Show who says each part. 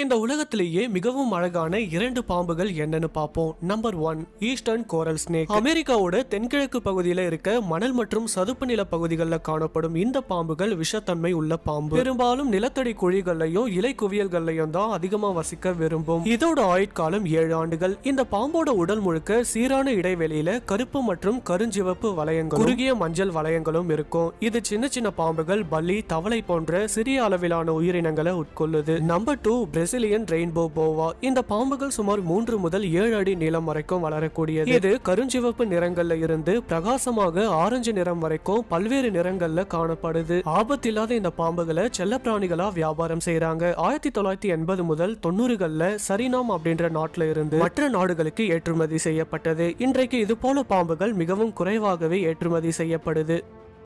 Speaker 1: இந்த உலகத்திலேயே மிகவும் அழகான இரண்டு பாம்புகள் என்னன்னு பார்ப்போம் number one Eastern coral snake அமெரிக்காவோட தென்கிழக்கு பகுதியில் இருக்க மணல் மற்றும் சதுப்பு நில பகுதிகளில் காணப்படும் இந்த பாம்புகள் விஷத்தன்மை உள்ள பாம்பு பெரும்பாலும் நிலத்தடி குழிகளையும் இலை குவியல்கள்லையும் தான் அதிகமாக வசிக்க விரும்பும் இதோட ஆயுட்காலம் ஏழு ஆண்டுகள் இந்த பாம்போட உடல் முழுக்க சீரான இடைவெளியில கருப்பு மற்றும் கருஞ்சிவப்பு வளையங்கள் குறுகிய மஞ்சள் வளையங்களும் இருக்கும் இது சின்ன சின்ன பாம்புகள் பள்ளி தவளை போன்ற சிறிய அளவிலான உயிரினங்களை உட்கொள்ளுது number two Brazilian rainbow boa இந்த பாம்புகள் சுமார் மூன்று முதல் ஏழு அடி நீளம் வரைக்கும் வளரக்கூடியது இது கருஞ்சிவப்பு நிறங்கள்ல இருந்து பிரகாசமாக ஆரஞ்சு நிறம் வரைக்கும் பல்வேறு நிறங்கள்ல காணப்படுது ஆபத்தில்லாத இந்த பாம்புகளை செல்ல பிராணிகளா வியாபாரம் செய்யறாங்க ஆயிரத்தி தொள்ளாயிரத்தி எண்பது முதல் தொண்ணூறுகள்ல சரினாம் அப்படின்ற நாட்டுல இருந்து மற்ற நாடுகளுக்கு ஏற்றுமதி செய்யப்பட்டது இன்றைக்கு இது போல பாம்புகள் மிகவும் குறைவாகவே ஏற்றுமதி செய்யப்படுது